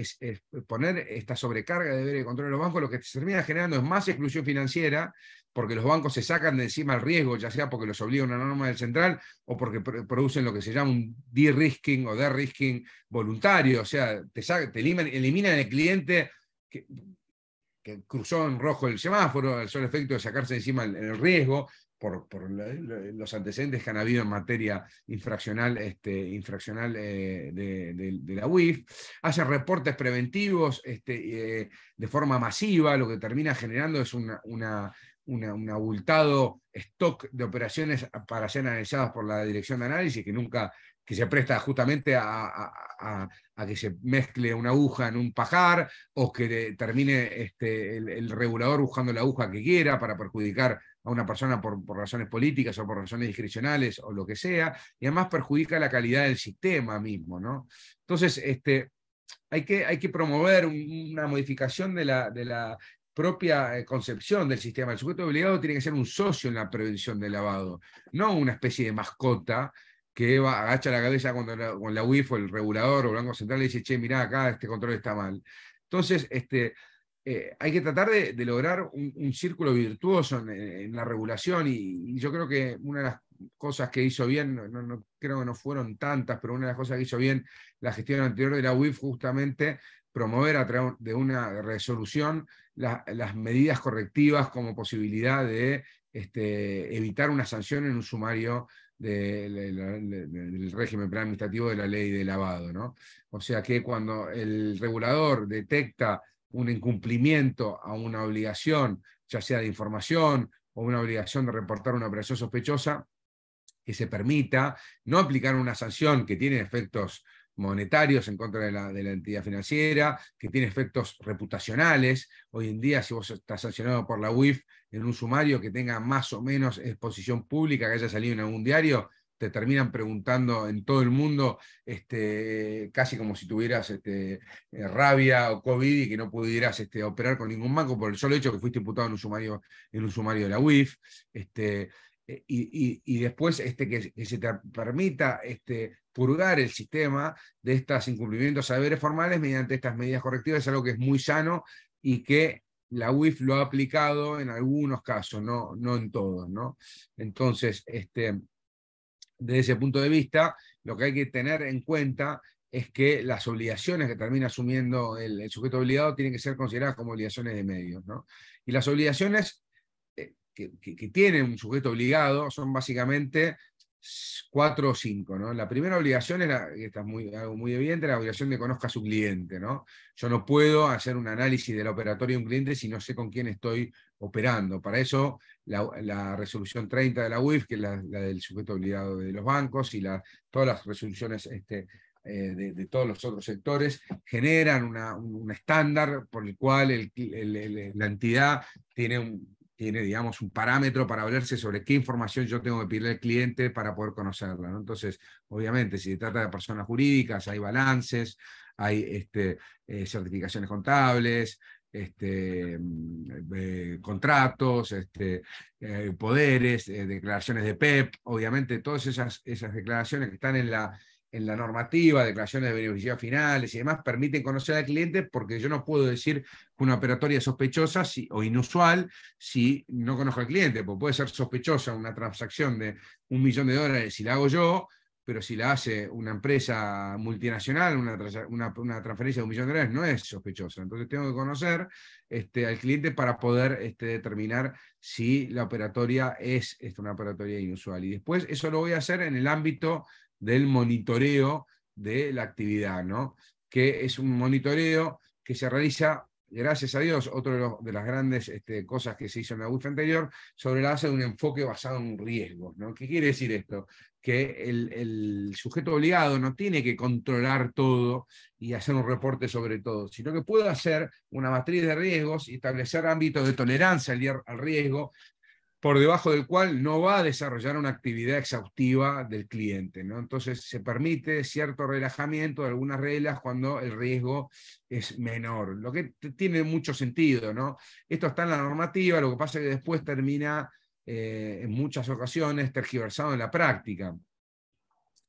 poner esta sobrecarga de deber de control de los bancos, lo que se termina generando es más exclusión financiera porque los bancos se sacan de encima el riesgo, ya sea porque los obliga una norma del central o porque producen lo que se llama un de-risking o de-risking voluntario, o sea, te, eliminan, eliminan el cliente que, que cruzó en rojo el semáforo, al solo efecto de sacarse encima el, riesgo por, los antecedentes que han habido en materia infraccional, este, infraccional eh, de, la UIF, hace reportes preventivos este, eh, de forma masiva, lo que termina generando es un abultado stock de operaciones para ser analizadas por la dirección de análisis que nunca que se presta justamente a, que se mezcle una aguja en un pajar o que termine este, el, regulador buscando la aguja que quiera para perjudicar a una persona por, razones políticas o por razones discrecionales o lo que sea, y además perjudica la calidad del sistema mismo. ¿no? Entonces, este, hay, que, hay que promover una modificación de de la propia eh, concepción del sistema. El sujeto obligado tiene que ser un socio en la prevención del lavado, no una especie de mascota que Eva agacha la cabeza cuando con la UIF o el regulador o el Banco Central le dice, che, mirá acá, este control está mal. Entonces, este, eh, hay que tratar de, lograr un, círculo virtuoso en, la regulación y, yo creo que una de las cosas que hizo bien, no, creo que no fueron tantas, pero una de las cosas que hizo bien la gestión anterior de la UIF justamente promover a través de una resolución las medidas correctivas como posibilidad de este, evitar una sanción en un sumario del régimen administrativo de la ley de lavado. ¿no? O sea que cuando el regulador detecta un incumplimiento a una obligación, ya sea de información o una obligación de reportar una operación sospechosa, que se permita no aplicar una sanción que tiene efectos monetarios en contra de la, de la, entidad financiera, que tiene efectos reputacionales. Hoy en día, si vos estás sancionado por la UIF, en un sumario que tenga más o menos exposición pública, que haya salido en algún diario, te terminan preguntando en todo el mundo, este, casi como si tuvieras este, eh, rabia o COVID y que no pudieras este, operar con ningún banco por el solo hecho que fuiste imputado en un sumario, en un sumario de la UIF. Este, eh, y, después este, que, se te permita este, purgar el sistema de estos incumplimientos a deberes formales mediante estas medidas correctivas es algo que es muy sano y que la UIF lo ha aplicado en algunos casos, no, no en todos. ¿no? Entonces, este, desde ese punto de vista, lo que hay que tener en cuenta es que las obligaciones que termina asumiendo el, sujeto obligado tienen que ser consideradas como obligaciones de medios. ¿no? Y las obligaciones eh, que, que, tiene un sujeto obligado son básicamente cuatro o cinco, ¿no? La primera obligación era, y es muy, muy evidente, la obligación de conozca a su cliente, ¿no? Yo no puedo hacer un análisis de la operatoria de un cliente si no sé con quién estoy operando. Para eso, la, resolución 30 de la UIF, que es la, del sujeto obligado de los bancos, y todas las resoluciones este, eh, de, todos los otros sectores, generan un, estándar por el cual la entidad tiene un, tiene, digamos, un parámetro para hablarse sobre qué información yo tengo que pedirle al cliente para poder conocerla. Entonces, obviamente, si se trata de personas jurídicas, hay balances, hay este, eh, certificaciones contables, este, mm, eh, contratos, este, eh, poderes, declaraciones de PEP, e obviamente todas esas, esas declaraciones que están en la, en la normativa, declaraciones de beneficios finales y demás, permiten conocer al cliente porque yo no puedo decir que una operatoria es sospechosa o inusual si no conozco al cliente, porque puede ser sospechosa una transacción de un millón de dólares si la hago yo, pero si la hace una empresa multinacional, una, transferencia de un millón de dólares no es sospechosa. Entonces tengo que conocer este, al cliente para poder este, determinar si la operatoria es, es este, una operatoria inusual. Y después eso lo voy a hacer en el ámbito del monitoreo de la actividad, ¿no? que es un monitoreo que se realiza, gracias a Dios, otra de, las grandes este, cosas que se hizo en la UF anterior, sobre la base de un enfoque basado en riesgos. ¿no? ¿Qué quiere decir esto? Que el, el sujeto obligado no tiene que controlar todo y hacer un reporte sobre todo, sino que puede hacer una matriz de riesgos y establecer ámbitos de tolerancia al riesgo por debajo del cual no va a desarrollar una actividad exhaustiva del cliente. ¿no? Entonces, se permite cierto relajamiento de algunas reglas cuando el riesgo es menor, lo que tiene mucho sentido. ¿no? Esto está en la normativa, lo que pasa es que después termina eh, en muchas ocasiones tergiversado en la práctica.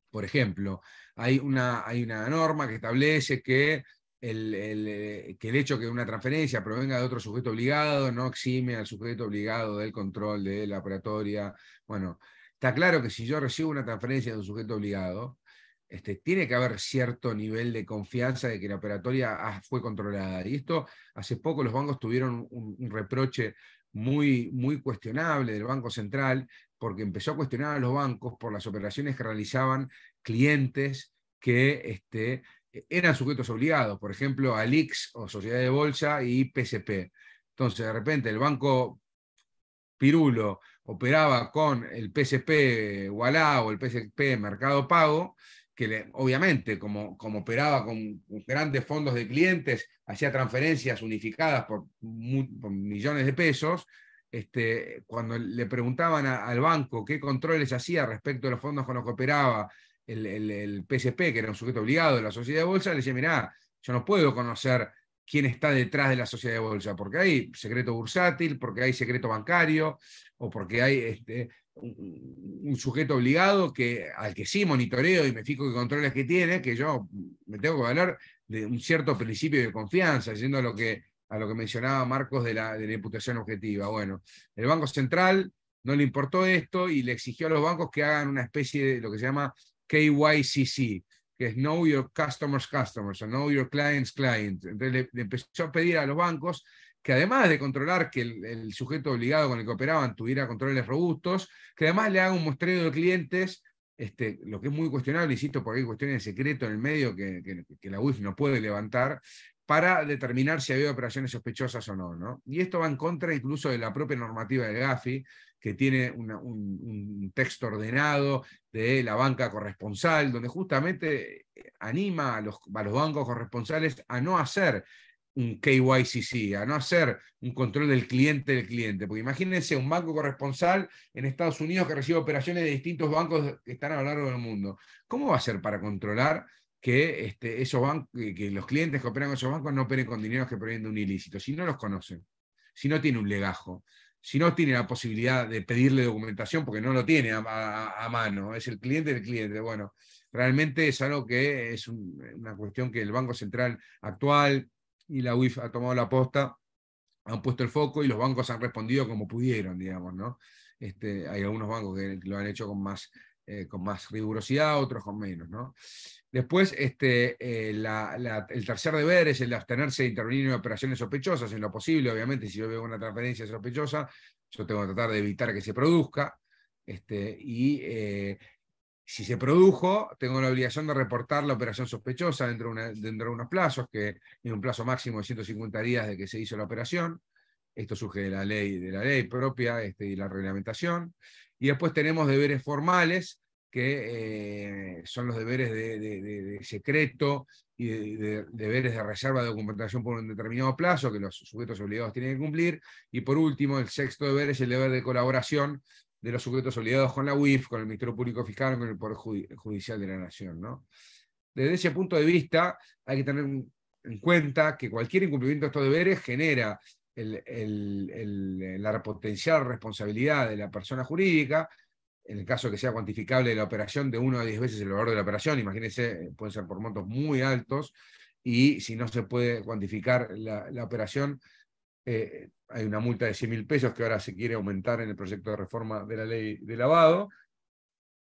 Por ejemplo, hay una, hay una norma que establece que el, eh, que el hecho que una transferencia provenga de otro sujeto obligado no exime al sujeto obligado del control de la operatoria. Bueno, está claro que si yo recibo una transferencia de un sujeto obligado, este, tiene que haber cierto nivel de confianza de que la operatoria fue controlada. Y esto, hace poco los bancos tuvieron un, reproche muy, muy cuestionable del Banco Central, porque empezó a cuestionar a los bancos por las operaciones que realizaban clientes que este, e-, eran sujetos obligados, por ejemplo, Alix o Sociedad de Bolsa y PSP. Entonces, de repente, el banco Pirulo operaba con el PSP Walla o el PSP Mercado Pago, que obviamente, como, como operaba con grandes fondos de clientes, hacía transferencias unificadas por, millones de pesos, este, cuando le preguntaban al banco qué controles hacía respecto a los fondos con los que operaba, el, PSP, que era un sujeto obligado de la sociedad de bolsa, le decía, mirá, yo no puedo conocer quién está detrás de la sociedad de bolsa, porque hay secreto bursátil, porque hay secreto bancario, o porque hay este, un, sujeto obligado que, al que sí monitoreo y me fijo qué controles que tiene, que yo me tengo que valer de un cierto principio de confianza, yendo a lo que, a lo que mencionaba Marcos de la, de la imputación objetiva. Bueno, el Banco Central no le importó esto y le exigió a los bancos que hagan una especie de lo que se llama KYCC, que es Know Your Customers Customers o Know Your Clients clients. Entonces le, empezó a pedir a los bancos que además de controlar que el, sujeto obligado con el que operaban tuviera controles robustos, que además le haga un muestreo de clientes, este, lo que es muy cuestionable, insisto, porque hay cuestiones de secreto en el medio que, que la UIF no puede levantar, para determinar si había operaciones sospechosas o no, no. Y esto va en contra incluso de la propia normativa del GAFI, que tiene un, texto ordenado de la banca corresponsal, donde justamente anima a los, a los bancos corresponsales a no hacer un KYCC, a no hacer un control del cliente del cliente. Porque imagínense un banco corresponsal en Estados Unidos que recibe operaciones de distintos bancos que están a lo largo del mundo. ¿Cómo va a ser para controlar que este, esos bancos, que los clientes que operan con esos bancos no operen con dinero que provienen de un ilícito, si no los conocen, si no tiene un legajo, si no tiene la posibilidad de pedirle documentación porque no lo tiene a, mano, es el cliente del cliente. Bueno, realmente es algo que es una cuestión que el Banco Central actual y la UIF ha tomado la posta, han puesto el foco y los bancos han respondido como pudieron, digamos, ¿no? Este, hay algunos bancos que lo han hecho con más eh, con más rigurosidad, otros con menos. ¿no? Después, este, eh, el tercer deber es el abstenerse de intervenir en operaciones sospechosas, en lo posible, obviamente, si yo veo una transferencia sospechosa, yo tengo que tratar de evitar que se produzca. Este, y eh, si se produjo, tengo la obligación de reportar la operación sospechosa dentro de, unos plazos, que es un plazo máximo de 150 días de que se hizo la operación. Esto surge de la ley, de la ley propia este, y la reglamentación. Y después tenemos deberes formales, que eh, son los deberes de, secreto y de, deberes de reserva de documentación por un determinado plazo que los sujetos obligados tienen que cumplir. Y por último, el sexto deber es el deber de colaboración de los sujetos obligados con la UIF, con el Ministerio Público Fiscal, con el Poder Judicial de la Nación. ¿no? Desde ese punto de vista, hay que tener en cuenta que cualquier incumplimiento de estos deberes genera la potencial responsabilidad de la persona jurídica en el caso que sea cuantificable la operación, de 1 a 10 veces el valor de la operación. Imagínense, eh, pueden ser por montos muy altos y si no se puede cuantificar la, operación, eh, hay una multa de 100 mil pesos que ahora se quiere aumentar en el proyecto de reforma de la ley de lavado.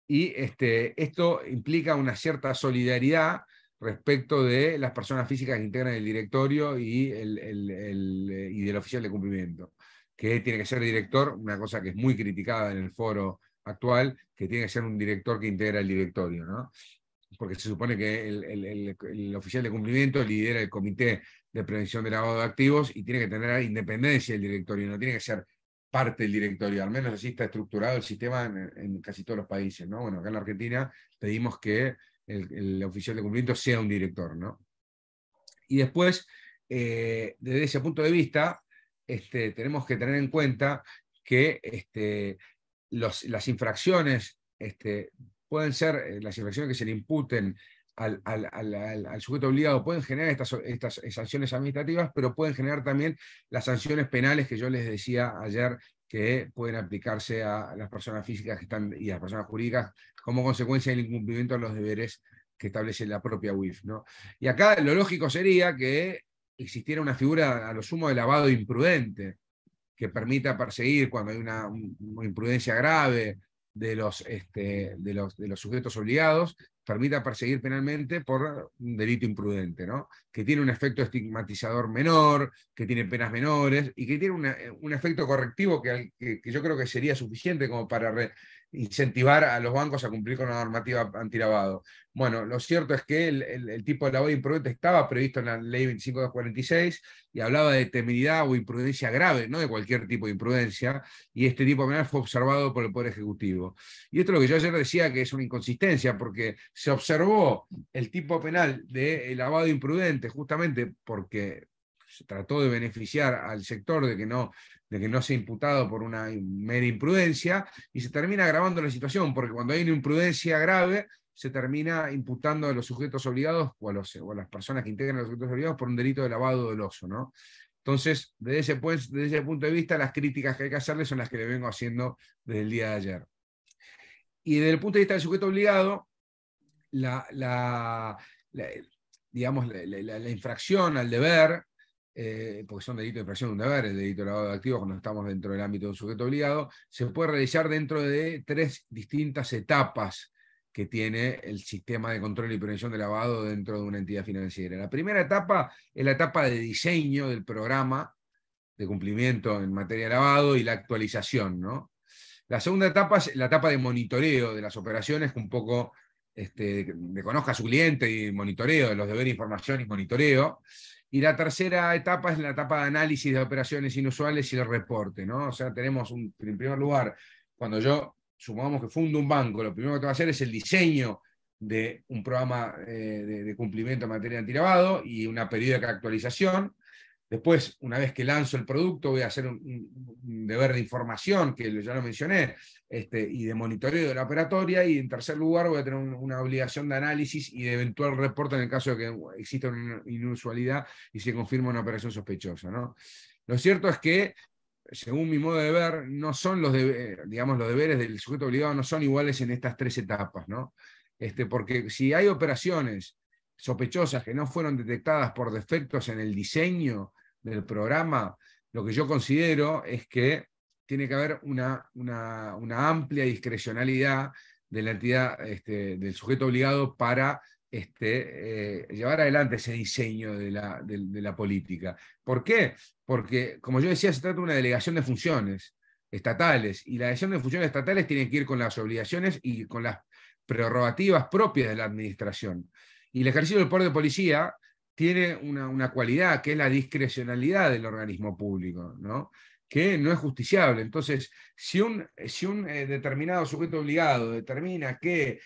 Y este, esto implica una cierta solidaridad respecto de las personas físicas que integran el directorio y, el, eh, y del oficial de cumplimiento, que tiene que ser director, una cosa que es muy criticada en el foro actual, que tiene que ser un director que integra el directorio, ¿no? Porque se supone que el, oficial de cumplimiento lidera el comité de prevención del lavado de activos y tiene que tener independencia el directorio, no tiene que ser parte del directorio, al menos así está estructurado el sistema en, casi todos los países, ¿no? Bueno, acá en la Argentina pedimos que el, oficial de cumplimiento sea un director, ¿no? Y después, eh, desde ese punto de vista, este, tenemos que tener en cuenta que este, las infracciones este, pueden ser, eh, las infracciones que se le imputen al, sujeto obligado pueden generar estas, eh, sanciones administrativas, pero pueden generar también las sanciones penales que yo les decía ayer que pueden aplicarse a las personas físicas y a las personas jurídicas como consecuencia del incumplimiento de los deberes que establece la propia UIF. ¿no? Y acá lo lógico sería que existiera una figura a lo sumo de lavado imprudente, que permita perseguir cuando hay una, imprudencia grave de los, este, de, los, de los sujetos obligados, permita perseguir penalmente por un delito imprudente, ¿no? que tiene un efecto estigmatizador menor, que tiene penas menores y que tiene un efecto correctivo que, yo creo que sería suficiente como para incentivar a los bancos a cumplir con la normativa lavado. Bueno, lo cierto es que el, tipo de lavado imprudente estaba previsto en la ley 2546 y hablaba de temeridad o imprudencia grave, no de cualquier tipo de imprudencia, y este tipo penal fue observado por el Poder Ejecutivo. Y esto es lo que yo ayer decía que es una inconsistencia, porque se observó el tipo penal de eh, lavado imprudente justamente porque se trató de beneficiar al sector de que no de que no sea imputado por una mera imprudencia, y se termina agravando la situación, porque cuando hay una imprudencia grave, se termina imputando a los sujetos obligados o a, las personas que integran a los sujetos obligados por un delito de lavado doloso, ¿no? Entonces, desde ese, pues, desde ese punto de vista, las críticas que hay que hacerle son las que le vengo haciendo desde el día de ayer. Y desde el punto de vista del sujeto obligado, la, digamos, la, infracción al deber eh, porque son delitos de infracción el delito de lavado de activos cuando estamos dentro del ámbito de un sujeto obligado, se puede realizar dentro de tres distintas etapas que tiene el sistema de control y prevención de lavado dentro de una entidad financiera. La primera etapa es la etapa de diseño del programa de cumplimiento en materia de lavado y la actualización. La segunda etapa es la etapa de monitoreo de las operaciones, que un poco este, reconozca a su cliente y monitoreo de los deberes de información y monitoreo. Y la tercera etapa es la etapa de análisis de operaciones inusuales y el reporte, ¿no? O sea, tenemos en primer lugar, cuando yo sumamos que fundo un banco, lo primero que tengo va a hacer es el diseño de un programa eh, de, cumplimiento en materia de lavado y una periódica actualización. Después, una vez que lanzo el producto, voy a hacer un, deber de información, que ya lo mencioné, este, y de monitoreo de la operatoria. Y en tercer lugar, voy a tener una obligación de análisis y de eventual reporte en el caso de que exista una inusualidad y se confirma una operación sospechosa. ¿no? Lo cierto es que según mi modo de ver, no son los deberes, digamos, los deberes del sujeto obligado no son iguales en estas tres etapas, ¿no? Este, porque si hay operaciones sospechosas que no fueron detectadas por defectos en el diseño del programa, lo que yo considero es que tiene que haber una, amplia discrecionalidad de la entidad, este, del sujeto obligado para este, eh, llevar adelante ese diseño de la, de la, política. ¿Por qué? Porque, como yo decía, se trata de una delegación de funciones estatales y la delegación de funciones estatales tiene que ir con las obligaciones y con las prerrogativas propias de la administración. Y el ejercicio del poder de policía tiene una, una, cualidad que es la discrecionalidad del organismo público, ¿no? que no es justiciable. Entonces, si un, si un eh, determinado sujeto obligado determina que,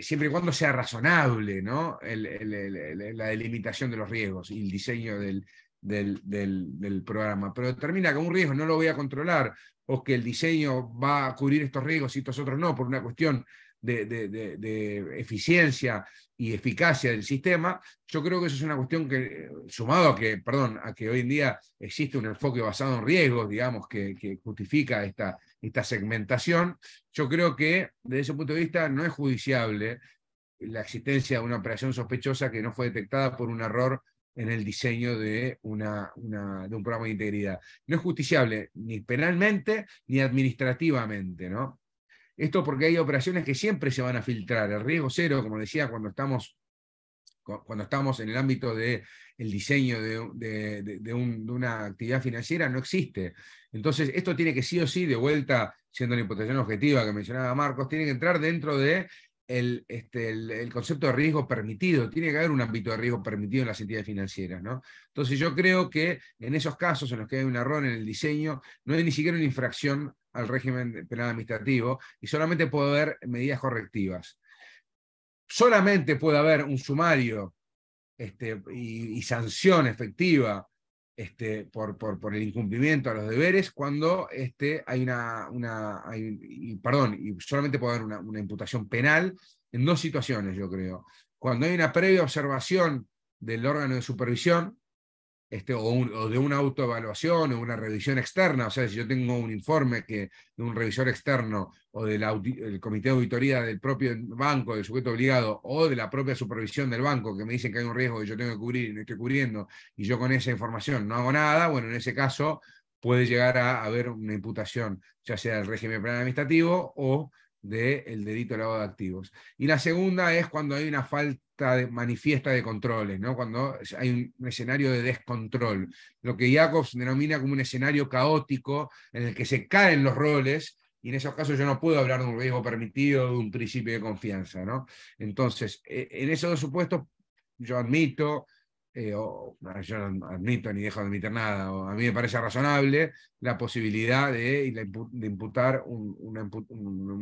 siempre y cuando sea razonable ¿no? la delimitación de los riesgos y el diseño del, del, del, programa, pero determina que un riesgo no lo voy a controlar o que el diseño va a cubrir estos riesgos y estos otros no, por una cuestión de, eficiencia y eficacia del sistema, yo creo que eso es una cuestión que, sumado a que, perdón, a que hoy en día existe un enfoque basado en riesgos, digamos, que, que justifica esta, esta segmentación, yo creo que desde ese punto de vista no es judiciable la existencia de una operación sospechosa que no fue detectada por un error en el diseño de, una, una, de un programa de integridad. No es justiciable ni penalmente ni administrativamente, ¿no? Esto porque hay operaciones que siempre se van a filtrar. El riesgo cero, como decía, cuando estamos, cuando estamos en el ámbito del el diseño de, de, una actividad financiera, no existe. Entonces, esto tiene que sí o sí, de vuelta, siendo la imputación objetiva que mencionaba Marcos, tiene que entrar dentro de el, este, el, concepto de riesgo permitido, tiene que haber un ámbito de riesgo permitido en las entidades financieras. ¿no? Entonces yo creo que en esos casos en los que hay un error en el diseño, no hay ni siquiera una infracción al régimen penal administrativo y solamente puede haber medidas correctivas. Solamente puede haber un sumario este, y, sanción efectiva este, por, por, el incumplimiento a los deberes cuando este, hay una, una perdón, y solamente una, una imputación penal en dos situaciones, yo creo. Cuando hay una previa observación del órgano de supervisión, este, o, de una autoevaluación o una revisión externa, o sea, si yo tengo un informe que, de un revisor externo o del comité de auditoría del propio banco, del sujeto obligado, o de la propia supervisión del banco, que me dicen que hay un riesgo que yo tengo que cubrir y no estoy cubriendo, y yo con esa información no hago nada, bueno, en ese caso puede llegar a haber una imputación, ya sea del régimen penal administrativo o del de delito de lavado de activos. Y la segunda es cuando hay una falta manifiesta de controles, ¿no? cuando hay un, escenario de descontrol, lo que Jacobs denomina como un escenario caótico en el que se caen los roles. Y en esos casos yo no puedo hablar de un riesgo permitido, de un principio de confianza. ¿no? Entonces, e, en esos dos supuestos, yo admito, eh, o yo no admito ni dejo de admitir nada, o a mí me parece razonable la posibilidad de, imputar una,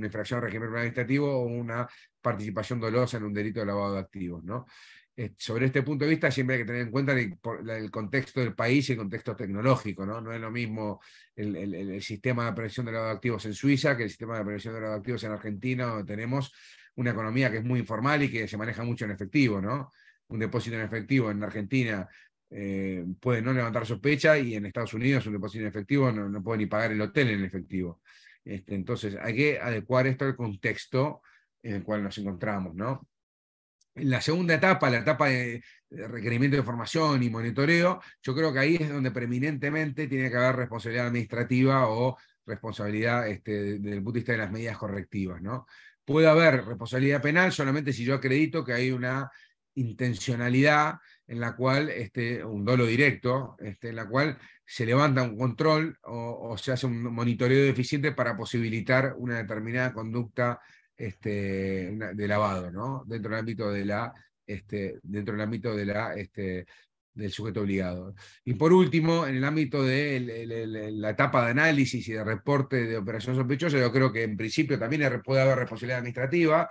infracción al régimen administrativo o una participación dolosa en un delito de lavado de activos. Eh, sobre este punto de vista siempre hay que tener en cuenta el, contexto del país y el contexto tecnológico. No, es lo mismo el, sistema de prevención de lavado de activos en Suiza que el sistema de prevención de lavado de activos en Argentina, donde tenemos una economía que es muy informal y que se maneja mucho en efectivo. ¿no? un depósito en efectivo en Argentina eh, puede no levantar sospecha y en Estados Unidos un depósito en efectivo no, no puede ni pagar el hotel en efectivo. Este, entonces hay que adecuar esto al contexto en el cual nos encontramos, ¿no? En la segunda etapa, la etapa de requerimiento de formación y monitoreo, yo creo que ahí es donde preeminentemente tiene que haber responsabilidad administrativa o responsabilidad este, desde el punto de vista de las medidas correctivas, ¿no? Puede haber responsabilidad penal solamente si yo acredito que hay una intencionalidad en la cual, este, un dolo directo, este, en la cual se levanta un control o, se hace un monitoreo deficiente para posibilitar una determinada conducta este, de lavado, ¿no? Dentro del ámbito de la, este, dentro del ámbito de la, este, del sujeto obligado. Y por último, en el ámbito de la etapa de análisis y de reporte de operación sospechosa, yo creo que en principio también puede haber responsabilidad administrativa,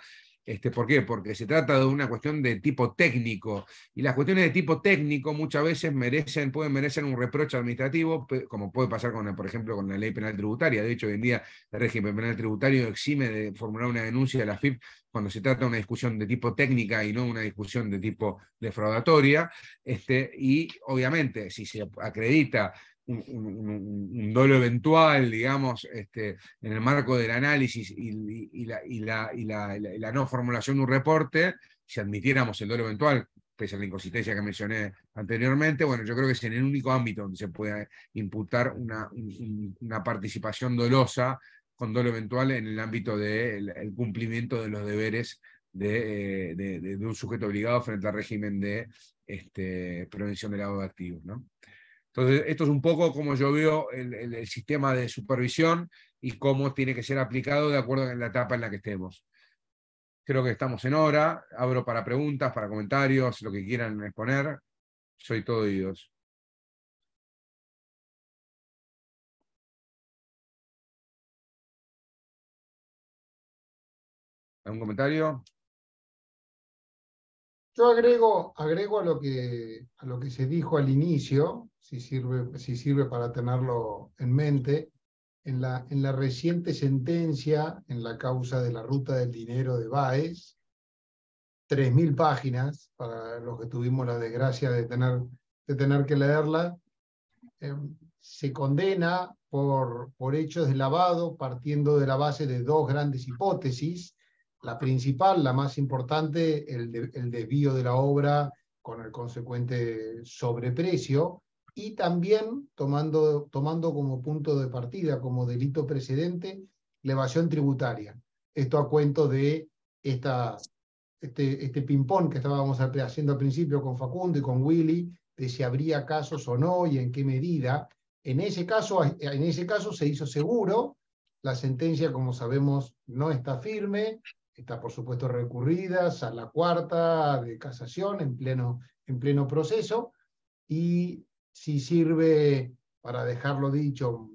este, ¿Por qué? Porque se trata de una cuestión de tipo técnico y las cuestiones de tipo técnico muchas veces merecen, pueden merecer un reproche administrativo, como puede pasar, con, por ejemplo, con la ley penal tributaria. De hecho, hoy en día el régimen penal tributario exime de formular una denuncia de la FIP cuando se trata de una discusión de tipo técnica y no una discusión de tipo defraudatoria. Este, y obviamente, si se acredita un, dolo eventual, digamos, este, en el marco del análisis y, la, no formulación de un reporte, si admitiéramos el dolo eventual, pese a la inconsistencia que mencioné anteriormente, bueno, yo creo que es en el único ámbito donde se puede imputar una, una participación dolosa con dolo eventual en el ámbito del cumplimiento de los deberes eh, de, un sujeto obligado frente al régimen de este, prevención del lavado de activos. ¿no? Entonces, esto es un poco como yo veo el, sistema de supervisión y cómo tiene que ser aplicado de acuerdo en la etapa en la que estemos. Creo que estamos en hora. Abro para preguntas, para comentarios, lo que quieran exponer. Soy todo oídos. ¿Algún comentario? Yo agrego, agrego a, lo que, a lo que se dijo al inicio, si sirve, si sirve para tenerlo en mente, en la, en la reciente sentencia en la causa de la ruta del dinero de Baez, 3.000 páginas, para los que tuvimos la desgracia de tener, de tener que leerla, eh, se condena por, por hechos de lavado partiendo de la base de dos grandes hipótesis la principal, la más importante, el, el, desvío de la obra con el consecuente sobreprecio y también tomando, tomando como punto de partida, como delito precedente, la evasión tributaria. Esto a cuento de esta, este, este ping-pong que estábamos haciendo al principio con Facundo y con Willy, de si habría casos o no y en qué medida. En ese caso, en ese caso se hizo seguro, la sentencia, como sabemos, no está firme, está por supuesto recurrida a la cuarta de casación en pleno, en pleno proceso y si sirve, para dejarlo dicho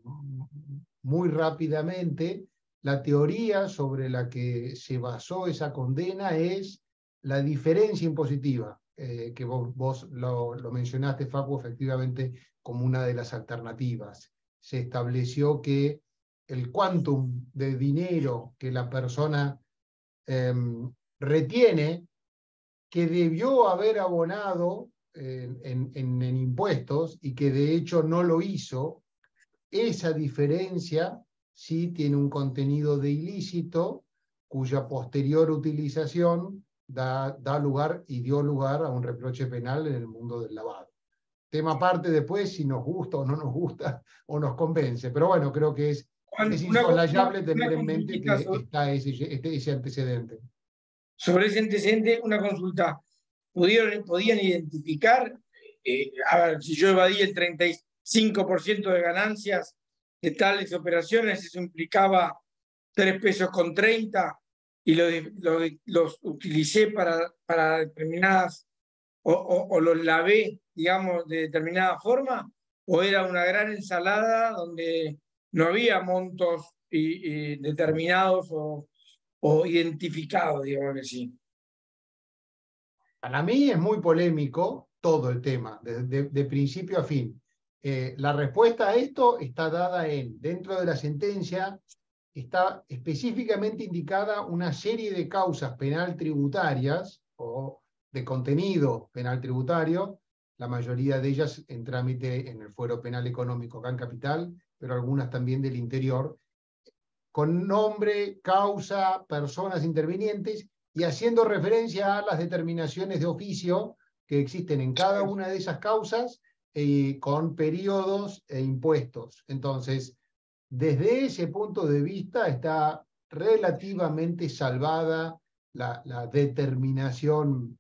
muy rápidamente, la teoría sobre la que se basó esa condena es la diferencia impositiva, eh, que vos, lo, mencionaste, Facu, efectivamente como una de las alternativas. Se estableció que el quantum de dinero que la persona Em, retiene que debió haber abonado en, impuestos y que de hecho no lo hizo, esa diferencia sí tiene un contenido de ilícito cuya posterior utilización da, da lugar y dio lugar a un reproche penal en el mundo del lavado tema aparte después si nos gusta o no nos gusta o nos convence. Pero bueno, creo que es es tener en mente este que está este, ese, antecedente. Sobre ese antecedente, una consulta. ¿Pudieron, ¿Podían identificar? Eh, a ver, si yo evadí el 35% de ganancias de tales operaciones, eso implicaba 3 pesos con 30 y los, utilicé para, para determinadas, o, o los lavé, digamos, de determinada forma, o era una gran ensalada donde no había montos determinados o, identificados, digamos que sí. Para mí es muy polémico todo el tema, de, principio a fin. Eh, la respuesta a esto está dada en, dentro de la sentencia, está específicamente indicada una serie de causas penal tributarias o de contenido penal tributario, la mayoría de ellas en trámite en el fuero penal económico acá Capital, pero algunas también del interior, con nombre, causa, personas intervinientes y haciendo referencia a las determinaciones de oficio que existen en cada una de esas causas eh, con periodos e impuestos. Entonces, desde ese punto de vista está relativamente salvada la, determinación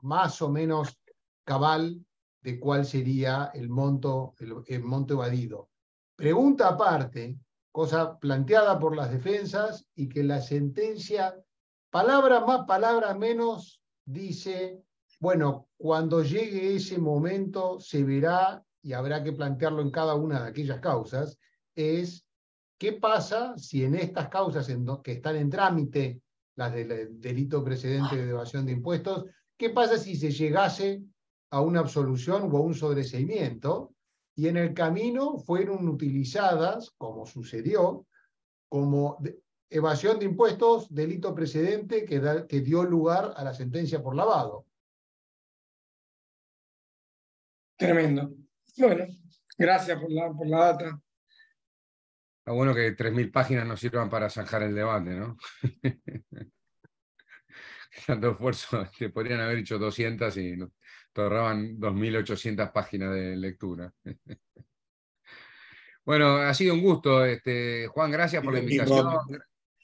más o menos cabal de cuál sería el monto, el monto evadido. Pregunta aparte, cosa planteada por las defensas y que la sentencia, palabra más, palabra menos, dice, bueno, cuando llegue ese momento se verá, y habrá que plantearlo en cada una de aquellas causas, es qué pasa si en estas causas que están en trámite, las del delito precedente de evasión de impuestos, qué pasa si se llegase a una absolución o a un sobreseimiento y en el camino fueron utilizadas, como sucedió, como evasión de impuestos, delito precedente que, dio lugar a la sentencia por lavado. Tremendo. Bueno, gracias por la, por la data. Está bueno que 3.000 páginas nos sirvan para zanjar el debate, ¿no? tanto esfuerzo, te podrían haber hecho 200 y nos ahorraban 2.800 páginas de lectura. Bueno, ha sido un gusto. Este, Juan, gracias por la invitación.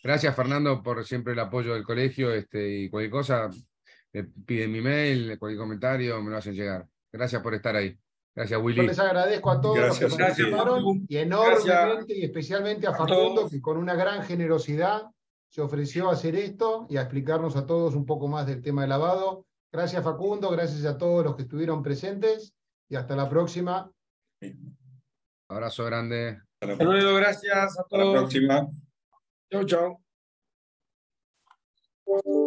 Gracias, Fernando, por siempre el apoyo del colegio. Este, y cualquier cosa, pide eh, piden mi mail, cualquier comentario, me lo hacen llegar. Gracias por estar ahí. Gracias, William les agradezco a todos los que participaron y enormemente y especialmente a, Facundo, que con una gran generosidad se ofreció a hacer esto y a explicarnos a todos un poco más del tema de lavado. Gracias Facundo, gracias a todos los que estuvieron presentes y hasta la próxima. Abrazo grande. Hasta gracias Hasta la próxima. Chau, chau.